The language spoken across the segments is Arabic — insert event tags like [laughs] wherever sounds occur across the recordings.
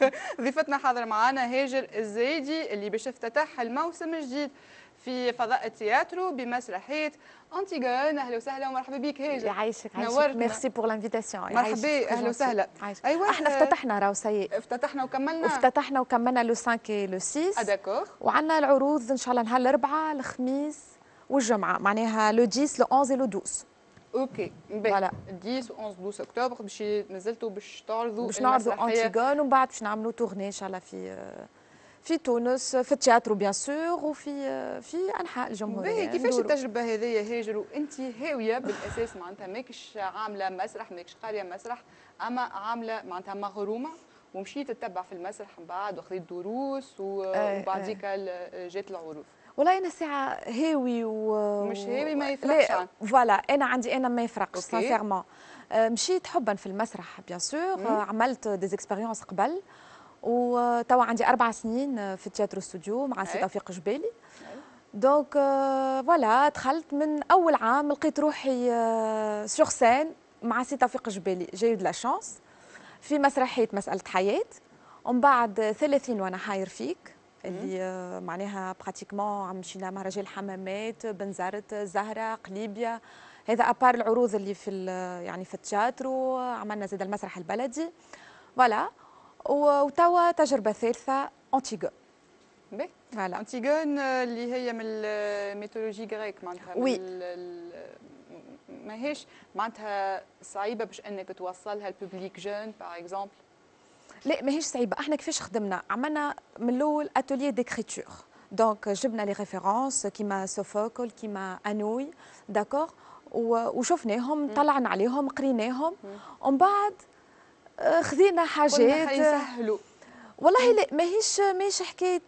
[laughs] ضيفتنا حاضر معنا هاجر الزايدي اللي باش افتتح الموسم الجديد في فضاء التياترو بمسرحيه انتيغون اهلا وسهلا ومرحبا بك هاجر يعيشك نورتنا ميرسي بور لانفيتاسيون مرحبا اهلا وسهلا ايوا احنا آه، افتتحنا راهو سي افتتحنا وكملنا افتتحنا وكملنا لو 5 لو 6 داكور وعندنا العروض ان شاء الله نهار الاربعاء الخميس والجمعه معناها لو 10 لو 11 لو 12 اوكي فوالا 10 10 11 12 اكتوبر باش نزلتوا باش تعرضوا باش نعرضوا انتيغون ومن بعد باش نعملوا تورني ان شاء الله في في تونس في التياترو بيان سور وفي في انحاء الجمهوريه باهي كيفاش التجربه هذه هاجر وانت هاويه بالاساس معناتها ماكش عامله مسرح ماكش قاريه مسرح اما عامله معناتها مغرومه ومشيت تتبع في المسرح من بعد وخذيت دروس آه، وبعديك آه. جات العروض والله انا ساعه هاوي و مش هاوي ما يفرقش فوالا انا عندي انا ما يفرقش سانسيرمون آه، مشيت حبا في المسرح بيان آه، سور عملت ديزيكسبيريونس قبل وتوا عندي اربع سنين في تياترو ستوديو مع سي توفيق جبالي دونك فوالا آه، دخلت من اول عام لقيت روحي سور سين مع سي توفيق جبالي جاي دو لا في مسرحيه مساله حياه ومن بعد ثلاثين وانا حاير فيك اللي آه، معناها براتيكمون عم مشينا مهرجان الحمامات بنزرت زهره قليبيا هذا ابار العروض اللي في يعني في التياتر وعملنا زاد المسرح البلدي فوالا وتوا تجربه ثالثه اونتيغو فوالا انتيغون اللي هي من الميثولوجي غريك معناتها وي ماهيش معناتها صعيبه باش انك توصلها لبوبليك جون باغ اكزومبل لا ماهيش صعيبه احنا كيفاش خدمنا عملنا من الاول اتوليه ديكريتور دونك جبنا لي ريفيرونس كيما سوفوكل كيما انوي داكور وشفناهم طلعنا عليهم قريناهم ومن بعد آه، خذينا حاجات يسهلوا والله لا ماهيش ماهيش حكايه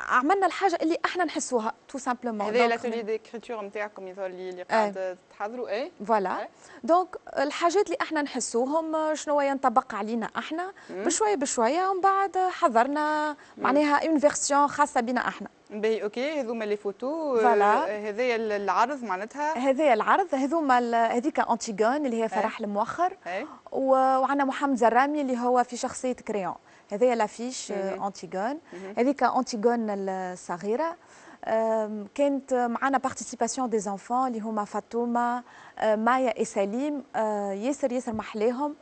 عملنا الحاجه اللي احنا نحسوها تو سامبلومون هذا لاتولي ديكريتور نتاعكم يظهر اللي آه. قاعد تحضروا اي فوالا دونك الحاجات اللي احنا نحسوهم شنو ينطبق علينا احنا بشويه بشويه ومن بعد حضرنا معناها اون فيرسيون خاصه بنا احنا باهي اوكي هذوما لي فوتو آه، فوالا هذايا العرض معناتها هذايا العرض هذوما هذيك انتيغون اللي هي إيه. فرح الموخر إيه. وعندنا محمد زرامي اللي هو في شخصيه كريون هذايا لافيش آه، انتيغون إيه. هذيك انتيغون الصغيره كانت معنا بارتيسيباسيون دي زونفون اللي هما فاطمه آه، مايا وسليم ياسر ياسر محليهم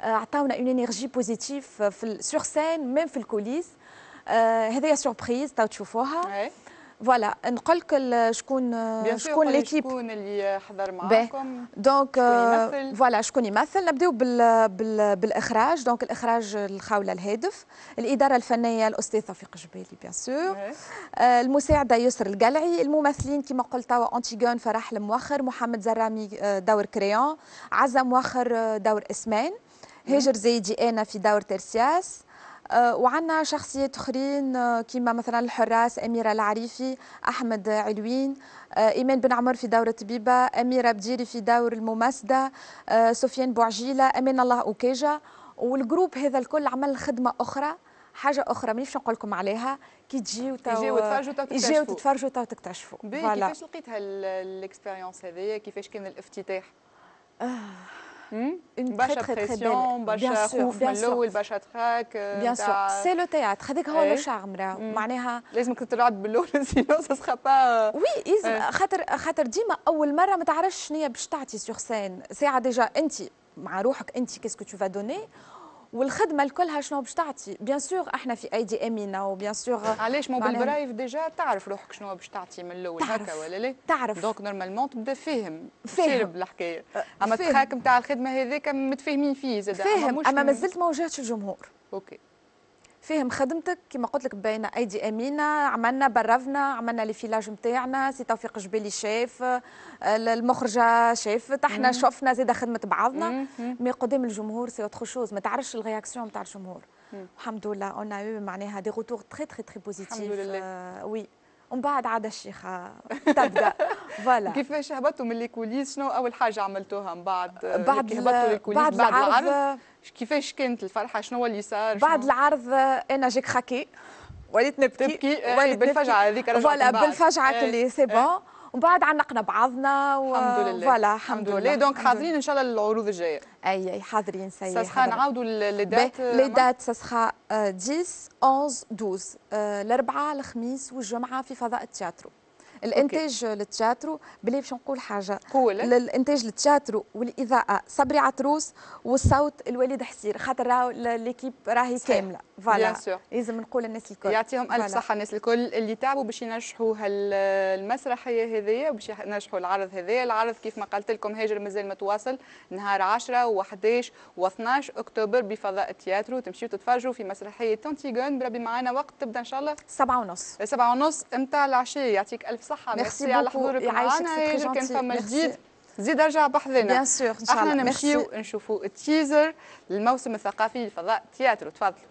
عطاونا اون انرجي بوزيتيف في سور سين ميم في الكوليس آه، هذه سوربريز تو تشوفوها إيه. فوالا نقول لك شكون شكون ليكيب شكون اللي حضر معاكم دونك آه، فوالا شكون يمثل نبداو بال... بال... بالاخراج دونك الاخراج الخاوله الهادف الاداره الفنيه الاستاذ توفيق جبالي بيان إيه. آه، سور المساعده يسر القلعي الممثلين كما قلت توا انتيغون فرح الموخر محمد زرامي دور كريون عزة موخر دور اسمان إيه. هاجر زيدي انا في دور ترسياس آه، وعندنا شخصيات اخرين آه، كيما مثلا الحراس اميره العريفي احمد علوين آه، ايمان بن عمر في دورة الطبيبه اميره بديري في دور الممسده سفيان بوعجيله امان الله اوكيجا والجروب هذا الكل عمل خدمه اخرى حاجه اخرى مانيش نقول لكم عليها كي تجيو تو يجيو تفرجوا تو تكتشفوا تتفرجوا تو تكتشفوا كيفاش لقيت هالاكسبيريونس هذه كيفاش كان الافتتاح آه Hmm? une très très très belle euh, bien sûr من الاول باش تراك bien sûr c'est le théâtre هذاك هو الشارم معناها لازمك تطلعت بالاول سينو سا سخا با وي خاطر خاطر ديما اول مره ما تعرفش شنو باش تعطي سين ساعه ديجا انت مع روحك انت كيسكو تو فا دوني والخدمه الكلها شنو باش تعطي بيان سور احنا في ايدي امينه وبيان سور علاش مو بالبرايف ديجا تعرف روحك شنو باش تعطي من الاول هكا ولا لا تعرف دونك نورمالمون تبدا فاهم فاهم الحكايه أه، اما تخاك نتاع الخدمه هذيك متفاهمين فيه زاد فاهم اما مازلت ما واجهتش الجمهور اوكي فاهم خدمتك كما قلت لك بين ايدي امينه عملنا برفنا عملنا لي فيلاج نتاعنا سي توفيق جبالي شاف آه، المخرجه شافت احنا شفنا زيد خدمه بعضنا مي قدام الجمهور سي اوتر شوز ما تعرفش الرياكسيون نتاع الجمهور الحمد لله اون معناها دي روتور تري تري تري بوزيتيف الحمد لله آه وي ومن بعد عاد الشيخه [laughs] تبدا فوالا كيفاش هبطتوا من الكوليس شنو اول حاجه عملتوها من بعد بعد هبطتوا بعد, بعد العرض, العرض كيفاش كانت الفرحه شنو اللي صار بعد العرض انا جيك خاكي وليت نبكي تبكي إيه، وليت بالفجعه هذيك فوالا بالفجعه اللي سي بون وبعد عنقنا بعضنا و... الحمد لله فوالا الحمد, لله دونك حاضرين ان شاء الله للعروض الجايه اي اي حاضرين سيدي ساسخا نعاودوا دات لي آه، دات ساسخا 10 آه، 11 12 الاربعاء آه، الخميس والجمعه في فضاء التياترو الانتاج للتياترو بلي باش نقول حاجه قول الانتاج للتياترو والاضاءه صبري عطروس والصوت الوليد حسير خاطر راهو ليكيب راهي كامله فوالا لازم نقول الناس الكل يعطيهم الف صحه الناس الكل اللي تعبوا باش ينجحوا هالمسرحيه هذيا وباش ينجحوا العرض هذيا العرض كيف ما قلت لكم هاجر مازال متواصل نهار 10 و11 و12 اكتوبر بفضاء التياترو تمشيو تتفرجوا في مسرحيه تونتيغون بربي معانا وقت تبدا ان شاء الله 7 ونص 7 ونص نتاع العشيه يعطيك الف صحه ميرسي على حضورك معانا هاجر كان فما جديد زيد ارجع بحذنا بيان سور ان شاء الله احنا نمشيو نشوفوا التيزر للموسم الثقافي لفضاء تياترو تفضلوا